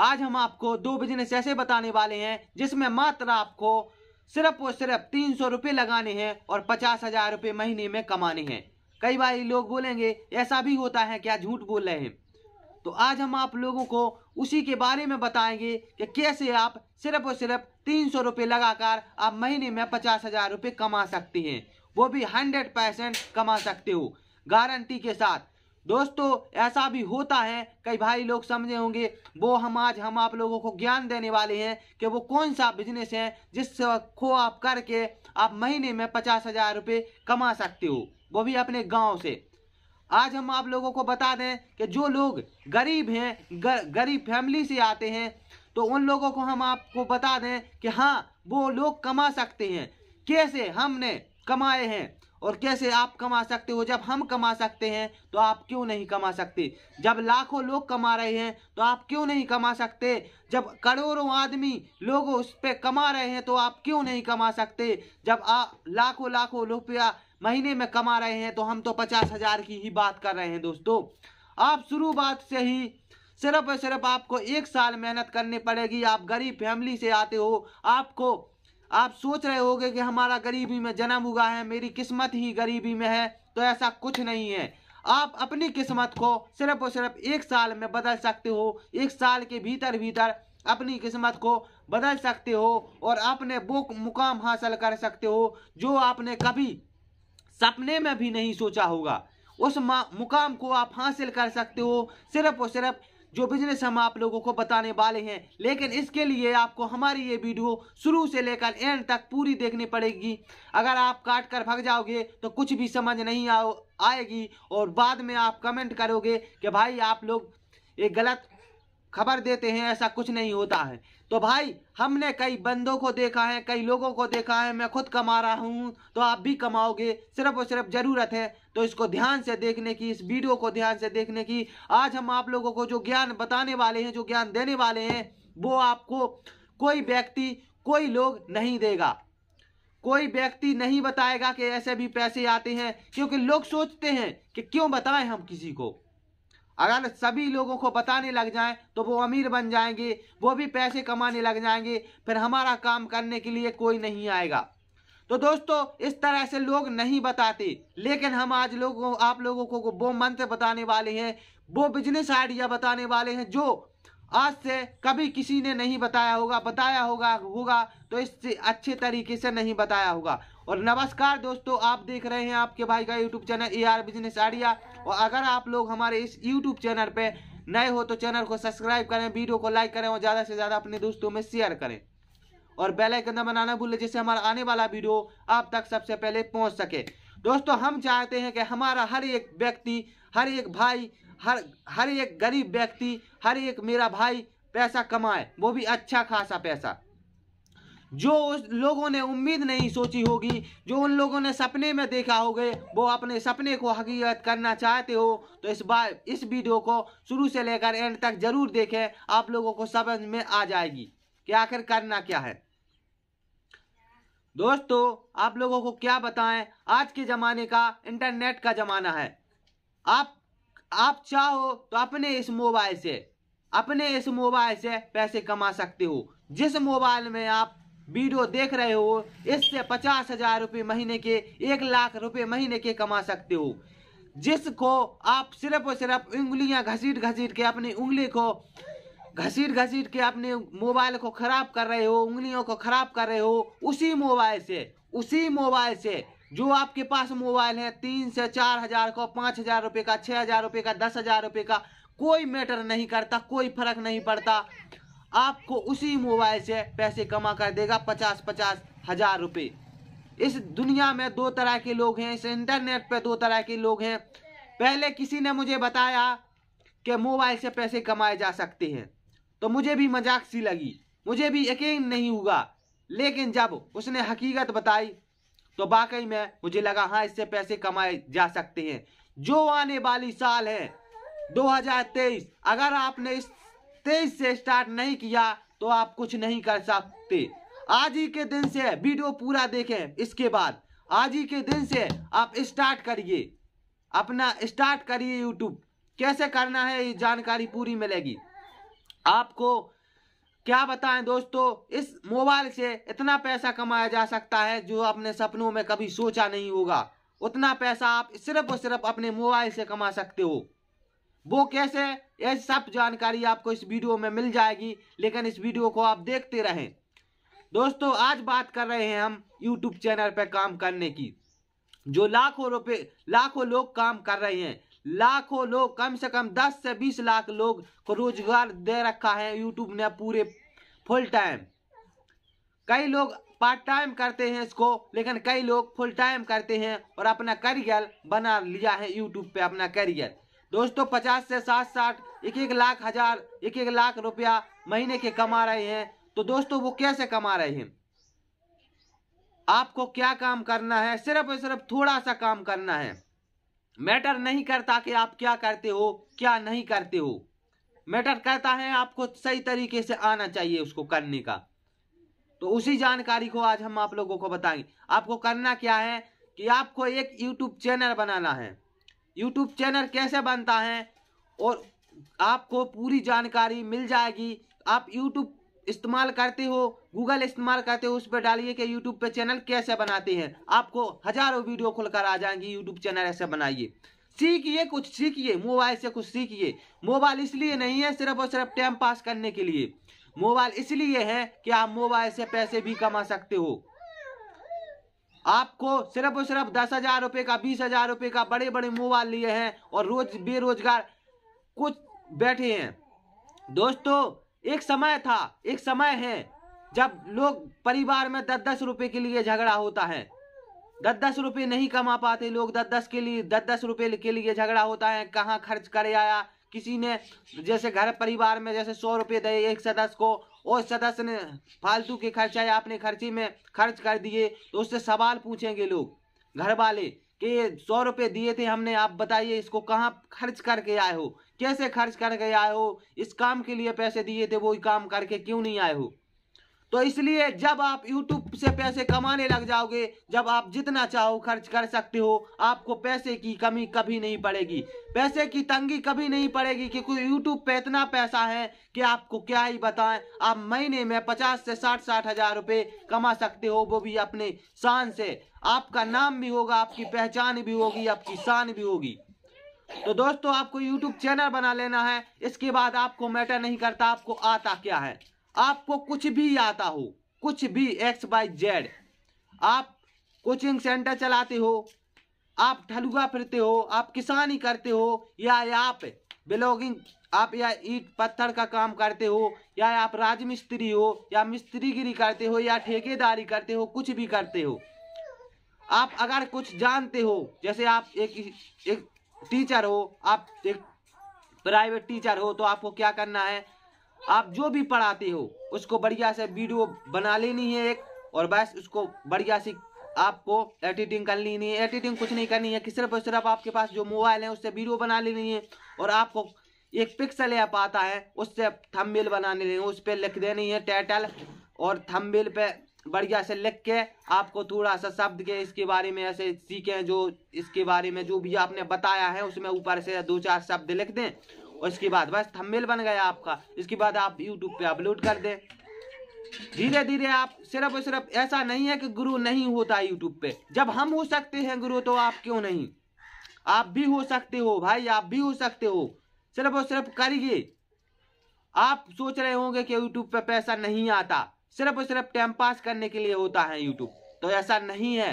आज हम आपको दो बिजनेस ऐसे बताने वाले हैं जिसमें मात्र आपको सिर्फ और सिर्फ तीन सौ रुपये लगाने हैं और पचास हजार रुपये महीने में कमाने हैं कई बार लोग बोलेंगे ऐसा भी होता है क्या झूठ बोल रहे हैं तो आज हम आप लोगों को उसी के बारे में बताएंगे कि कैसे आप सिर्फ और सिर्फ तीन सौ रुपये लगाकर आप महीने में पचास हजार रुपये कमा सकते हैं वो भी हंड्रेड परसेंट कमा सकते हो गारंटी के साथ दोस्तों ऐसा भी होता है कई भाई लोग समझे होंगे वो हम आज हम आप लोगों को ज्ञान देने वाले हैं कि वो कौन सा बिजनेस है खो आप करके आप महीने में पचास हजार रुपये कमा सकते हो वो भी अपने गांव से आज हम आप लोगों को बता दें कि जो लोग गरीब हैं गर, गरीब फैमिली से आते हैं तो उन लोगों को हम आपको बता दें कि हाँ वो लोग कमा सकते हैं कैसे हमने कमाए हैं और कैसे आप कमा सकते हो जब हम कमा सकते हैं तो आप क्यों नहीं कमा सकते जब लाखों लोग कमा रहे हैं तो आप क्यों नहीं कमा सकते जब करोड़ों आदमी लोग उस पर कमा रहे हैं तो आप क्यों नहीं कमा सकते जब आप लाखों लाखों रुपया महीने में कमा रहे हैं तो हम तो पचास हजार की ही बात कर रहे हैं दोस्तों आप शुरुआत से ही सिर्फ सिर्फ आपको एक साल मेहनत करनी पड़ेगी आप गरीब फैमिली से आते हो आपको आप सोच रहे होगे कि हमारा गरीबी में जन्म हुआ है मेरी किस्मत ही गरीबी में है तो ऐसा कुछ नहीं है आप अपनी किस्मत को सिर्फ और सिर्फ एक साल में बदल सकते हो एक साल के भीतर भीतर अपनी किस्मत को बदल सकते हो और अपने वो मुकाम हासिल कर सकते हो जो आपने कभी सपने में भी नहीं सोचा होगा उस मुकाम को आप हासिल कर सकते हो सिर्फ और सिर्फ जो बिजनेस हम आप लोगों को बताने वाले हैं लेकिन इसके लिए आपको हमारी ये वीडियो शुरू से लेकर एंड तक पूरी देखनी पड़ेगी अगर आप काट कर भाग जाओगे तो कुछ भी समझ नहीं आओ आएगी और बाद में आप कमेंट करोगे कि भाई आप लोग ये गलत खबर देते हैं ऐसा कुछ नहीं होता है तो भाई हमने कई बंदों को देखा है कई लोगों को देखा है मैं खुद कमा रहा हूँ तो आप भी कमाओगे सिर्फ और सिर्फ ज़रूरत है तो इसको ध्यान से देखने की इस वीडियो को ध्यान से देखने की आज हम आप लोगों को जो ज्ञान बताने वाले हैं जो ज्ञान देने वाले हैं वो आपको कोई व्यक्ति कोई लोग नहीं देगा कोई व्यक्ति नहीं बताएगा कि ऐसे भी पैसे आते हैं क्योंकि लोग सोचते हैं कि क्यों बताएं हम किसी को अगर सभी लोगों को बताने लग जाएं तो वो अमीर बन जाएंगे वो भी पैसे कमाने लग जाएंगे फिर हमारा काम करने के लिए कोई नहीं आएगा तो दोस्तों इस तरह से लोग नहीं बताते लेकिन हम आज लोगों आप लोगों को वो मंत्र बताने वाले हैं वो बिजनेस आइडिया बताने वाले हैं जो आज से कभी किसी ने नहीं बताया होगा बताया होगा होगा तो इससे अच्छे तरीके से नहीं बताया होगा और नमस्कार दोस्तों आप देख रहे हैं आपके भाई का YouTube channel A R business idea और अगर आप लोग हमारे इस यूट्यूब चैनल पर नए हो तो चैनल को सब्सक्राइब करें वीडियो को लाइक करें और ज़्यादा से ज़्यादा अपने दोस्तों में शेयर करें और बेल आइकन दबाना ना भूलें जिससे हमारा आने वाला वीडियो आप तक सबसे पहले पहुंच सके दोस्तों हम चाहते हैं कि हमारा हर एक व्यक्ति हर एक भाई हर हर एक गरीब व्यक्ति हर एक मेरा भाई पैसा कमाए वो भी अच्छा खासा पैसा जो उस लोगों ने उम्मीद नहीं सोची होगी जो उन लोगों ने सपने में देखा होगा वो अपने सपने को हकीकत करना चाहते हो तो इस बार इस वीडियो को शुरू से लेकर एंड तक ज़रूर देखें आप लोगों को समझ में आ जाएगी कि आखिर करना क्या है दोस्तों आप लोगों को क्या बताएं आज के ज़माने का इंटरनेट का ज़माना है आप आप चाहो तो अपने इस मोबाइल से अपने इस मोबाइल से पैसे कमा सकते हो जिस मोबाइल में आप वीडियो देख रहे हो इससे पचास हजार रुपये महीने के एक लाख रुपए महीने के कमा सकते हो जिसको आप सिर्फ और सिर्फ उंगलियां घसीट घसीट के अपनी उंगली को घसीट घसीट के अपने मोबाइल को खराब कर रहे हो उंगलियों को खराब कर रहे हो उसी मोबाइल से उसी मोबाइल से जो आपके पास मोबाइल है तीन से चार हजार का पाँच हजार रुपये का छः हजार रुपये का दस हजार रुपये का कोई मैटर नहीं करता कोई फर्क नहीं पड़ता आपको उसी मोबाइल से पैसे कमा कर देगा पचास पचास हजार रुपये इस दुनिया में दो तरह के लोग हैं इस इंटरनेट पर दो तरह के लोग हैं पहले किसी ने मुझे बताया कि मोबाइल से पैसे कमाए जा सकते हैं तो मुझे भी मजाक सी लगी मुझे भी यकीन नहीं हुआ लेकिन जब उसने हकीकत बताई तो वाकई में मुझे लगा हाँ इससे पैसे कमाए जा सकते हैं जो आने वाली साल है 2023 अगर आपने इस तेईस से स्टार्ट नहीं किया तो आप कुछ नहीं कर सकते आज ही के दिन से वीडियो पूरा देखें इसके बाद आज ही के दिन से आप स्टार्ट करिए अपना स्टार्ट करिए यूट्यूब कैसे करना है ये जानकारी पूरी मिलेगी आपको क्या बताएं दोस्तों इस मोबाइल से इतना पैसा कमाया जा सकता है जो आपने सपनों में कभी सोचा नहीं होगा उतना पैसा आप सिर्फ और सिर्फ अपने मोबाइल से कमा सकते हो वो कैसे ये सब जानकारी आपको इस वीडियो में मिल जाएगी लेकिन इस वीडियो को आप देखते रहें दोस्तों आज बात कर रहे हैं हम यूट्यूब चैनल पर काम करने की जो लाखों रुपए लाखों लोग काम कर रहे हैं लाखों लोग कम से कम 10 से 20 लाख लोग को रोजगार दे रखा है यूट्यूब ने पूरे फुल टाइम कई लोग पार्ट टाइम करते हैं इसको लेकिन कई लोग फुल टाइम करते हैं और अपना करियर बना लिया है यूट्यूब पे अपना करियर दोस्तों पचास से साठ साठ एक एक लाख हजार एक एक लाख रुपया महीने के कमा रहे हैं तो दोस्तों वो कैसे कमा रहे हैं आपको क्या काम करना है सिर्फ और सिर्फ थोड़ा सा काम करना है मैटर नहीं करता कि आप क्या करते हो क्या नहीं करते हो मैटर करता है आपको सही तरीके से आना चाहिए उसको करने का तो उसी जानकारी को आज हम आप लोगों को बताएंगे आपको करना क्या है कि आपको एक यूट्यूब चैनल बनाना है यूट्यूब चैनल कैसे बनता है और आपको पूरी जानकारी मिल जाएगी आप यूट्यूब इस्तेमाल करते हो गूगल इस्तेमाल करते हो उस पर डालिए कि यूट्यूब पे चैनल कैसे बनाते हैं आपको हजारों वीडियो खुलकर आ जाएंगी यूट्यूब चैनल ऐसे बनाइए सीखिए कुछ सीखिए मोबाइल से कुछ सीखिए मोबाइल इसलिए नहीं है सिर्फ और सिर्फ टाइम पास करने के लिए मोबाइल इसलिए है कि आप मोबाइल से पैसे भी कमा सकते हो आपको सिर्फ और सिर्फ दस हजार रुपये का बीस हजार रुपये का बड़े बड़े मोबाइल लिए हैं और रोज बेरोजगार कुछ बैठे हैं दोस्तों एक समय था एक समय है जब लोग परिवार में दस दस रुपए के लिए झगड़ा होता है दस दस रुपये नहीं कमा पाते लोग दस दस के लिए दस दस रुपये के लिए झगड़ा होता है कहाँ खर्च करे आया किसी ने जैसे घर परिवार में जैसे सौ रुपये दे एक सदस्य को और सदस्य ने फालतू के या अपने खर्चे में खर्च कर दिए तो उससे सवाल पूछेंगे लोग घर वाले कि सौ रुपये दिए थे हमने आप बताइए इसको कहाँ खर्च करके आए हो कैसे खर्च करके आए हो इस काम के लिए पैसे दिए थे वो काम करके क्यों नहीं आए हो तो इसलिए जब आप YouTube से पैसे कमाने लग जाओगे जब आप जितना चाहो खर्च कर सकते हो आपको पैसे की कमी कभी नहीं पड़ेगी पैसे की तंगी कभी नहीं पड़ेगी क्योंकि YouTube पे इतना पैसा है कि आपको क्या ही बताएं आप महीने में 50 से साठ साठ हजार रुपये कमा सकते हो वो भी अपने शान से आपका नाम भी होगा आपकी पहचान भी होगी आपकी शान भी होगी तो दोस्तों आपको YouTube चैनल बना लेना है इसके बाद आपको मैटर नहीं करता आपको आता क्या है आपको कुछ भी आता हो कुछ भी एक्स बाई जेड आप कोचिंग सेंटर चलाते हो आप ठलुआ फिरते हो आप किसानी करते हो या आप ब्लॉगिंग आप या ईट पत्थर का काम करते हो या आप राजमिस्त्री हो या मिस्त्रीगिरी करते हो या ठेकेदारी करते हो कुछ भी करते हो आप अगर कुछ जानते हो जैसे आप एक एक टीचर हो आप एक प्राइवेट टीचर हो तो आपको क्या करना है आप जो भी पढ़ाते हो उसको बढ़िया से वीडियो बना लेनी है एक और बस उसको बढ़िया सी आपको एडिटिंग कर लेनी है एडिटिंग कुछ नहीं करनी है कि सिर्फ और सिर्फ आपके पास जो मोबाइल है उससे वीडियो बना लेनी है और आपको एक पिक्सल ऐप आता है उससे थंबनेल बना लेनी है उस पर लिख देनी है टाइटल और थंबनेल पे बढ़िया से लिख के आपको थोड़ा सा शब्द के इसके बारे में ऐसे सीखें जो इसके बारे में जो भी आपने बताया है उसमें ऊपर से दो चार शब्द लिख दें और इसके बाद बस थंबनेल बन गया आपका इसके बाद आप यूट्यूब पे अपलोड कर दें धीरे धीरे आप सिर्फ और सिर्फ ऐसा नहीं है कि गुरु नहीं होता यूट्यूब पे जब हम हो सकते हैं गुरु तो आप क्यों नहीं आप भी हो सकते हो भाई आप भी हो सकते हो सिर्फ और सिर्फ करिए आप सोच रहे होंगे कि यूट्यूब पे पैसा नहीं आता सिर्फ और सिर्फ टाइम पास करने के लिए होता है यूट्यूब तो ऐसा नहीं है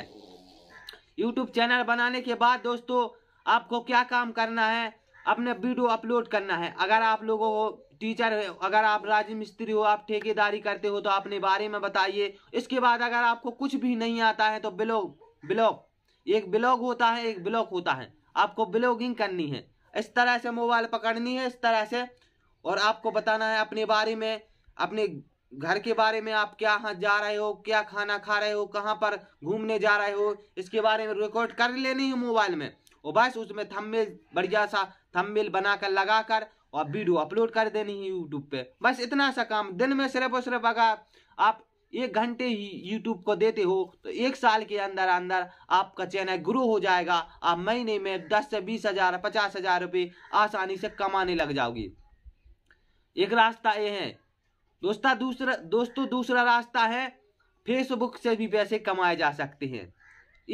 यूट्यूब चैनल बनाने के बाद दोस्तों आपको क्या काम करना है अपने वीडियो अपलोड करना है अगर आप लोगों को टीचर अगर आप राज मिस्त्री हो आप ठेकेदारी करते हो तो अपने बारे में बताइए इसके बाद अगर आपको कुछ भी नहीं आता है तो ब्लॉग ब्लॉग एक ब्लॉग होता है एक ब्लॉग होता है आपको ब्लॉगिंग करनी है इस तरह से मोबाइल पकड़नी है इस तरह से और आपको बताना है अपने बारे में अपने घर के बारे में आप क्या हाँ जा रहे हो क्या खाना खा रहे हो कहाँ पर घूमने जा रहे हो इसके बारे में रिकॉर्ड कर लेनी है मोबाइल में और बस उसमें थंबनेल बढ़िया सा थंबनेल बनाकर लगाकर और वीडियो अपलोड कर देनी है यूट्यूब पे बस इतना सा काम दिन में सिर्फ और सिर्फ अगर आप एक घंटे ही यूट्यूब को देते हो तो एक साल के अंदर अंदर आपका चैनल ग्रो हो जाएगा आप महीने में दस से बीस हजार पचास हजार रुपये आसानी से कमाने लग जाओगे एक रास्ता ये है दोस्ता दूसरा दोस्तों दूसरा रास्ता है फेसबुक से भी पैसे कमाए जा सकते हैं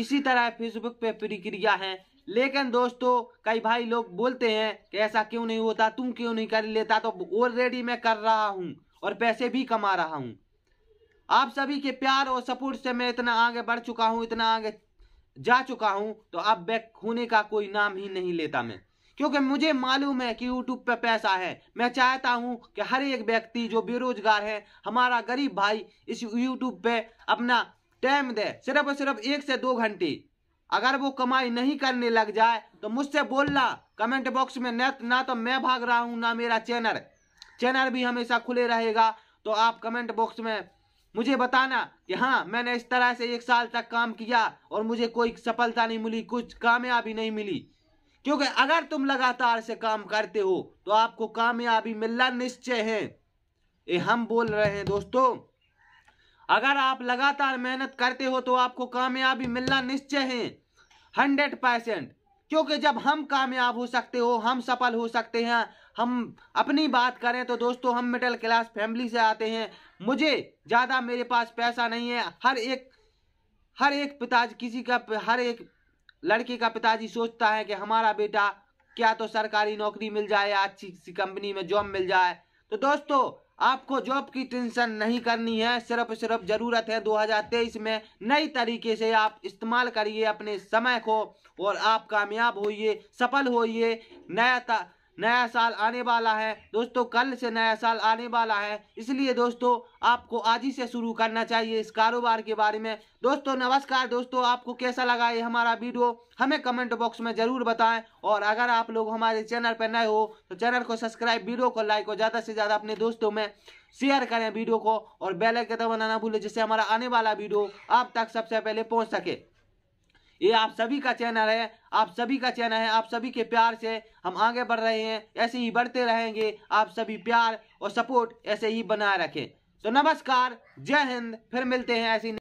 इसी तरह फेसबुक पे प्रक्रिया है लेकिन दोस्तों कई भाई लोग बोलते हैं कि ऐसा क्यों नहीं होता तुम क्यों नहीं कर लेता तो ऑलरेडी मैं कर रहा हूँ और पैसे भी कमा रहा हूँ आप सभी के प्यार और सपोर्ट से मैं इतना आगे बढ़ चुका हूँ इतना आगे जा चुका हूँ तो अब बैक होने का कोई नाम ही नहीं लेता मैं क्योंकि मुझे मालूम है कि यूट्यूब पे पैसा है मैं चाहता हूँ कि हर एक व्यक्ति जो बेरोजगार है हमारा गरीब भाई इस यूट्यूब पे अपना टाइम दे सिर्फ और सिर्फ एक से दो घंटे अगर वो कमाई नहीं करने लग जाए तो मुझसे बोलना कमेंट बॉक्स में न ना तो मैं भाग रहा हूँ ना मेरा चैनल चैनल भी हमेशा खुले रहेगा तो आप कमेंट बॉक्स में मुझे बताना कि हाँ मैंने इस तरह से एक साल तक काम किया और मुझे कोई सफलता नहीं मिली कुछ कामयाबी नहीं मिली क्योंकि अगर तुम लगातार से काम करते हो तो आपको कामयाबी मिलना निश्चय है ये हम बोल रहे हैं दोस्तों अगर आप लगातार मेहनत करते हो तो आपको कामयाबी मिलना निश्चय है हंड्रेड परसेंट क्योंकि जब हम कामयाब हो सकते हो हम सफल हो सकते हैं हम अपनी बात करें तो दोस्तों हम मिडिल क्लास फैमिली से आते हैं मुझे ज़्यादा मेरे पास पैसा नहीं है हर एक हर एक पिताजी किसी का हर एक लड़के का पिताजी सोचता है कि हमारा बेटा क्या तो सरकारी नौकरी मिल जाए या अच्छी सी कंपनी में जॉब मिल जाए तो दोस्तों आपको जॉब की टेंशन नहीं करनी है सिर्फ सिर्फ ज़रूरत है 2023 में नई तरीके से आप इस्तेमाल करिए अपने समय को और आप कामयाब होइए सफल होइए नया नया साल आने वाला है दोस्तों कल से नया साल आने वाला है इसलिए दोस्तों आपको आज ही से शुरू करना चाहिए इस कारोबार के बारे में दोस्तों नमस्कार दोस्तों आपको कैसा लगा ये हमारा वीडियो हमें कमेंट बॉक्स में ज़रूर बताएं और अगर आप लोग हमारे चैनल पर नए हो तो चैनल को सब्सक्राइब वीडियो को लाइक और ज़्यादा से ज़्यादा अपने दोस्तों में शेयर करें वीडियो को और बेल दबाना ना भूलें जिससे हमारा आने वाला वीडियो आप तक सबसे पहले पहुँच सके ये आप सभी का चैनल है आप सभी का चैनल है आप सभी के प्यार से हम आगे बढ़ रहे हैं ऐसे ही बढ़ते रहेंगे आप सभी प्यार और सपोर्ट ऐसे ही बनाए रखें तो नमस्कार जय हिंद फिर मिलते हैं ऐसी